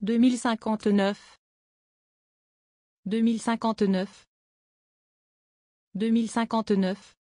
deux mille cinquante-neuf deux mille cinquante-neuf deux mille cinquante-neuf.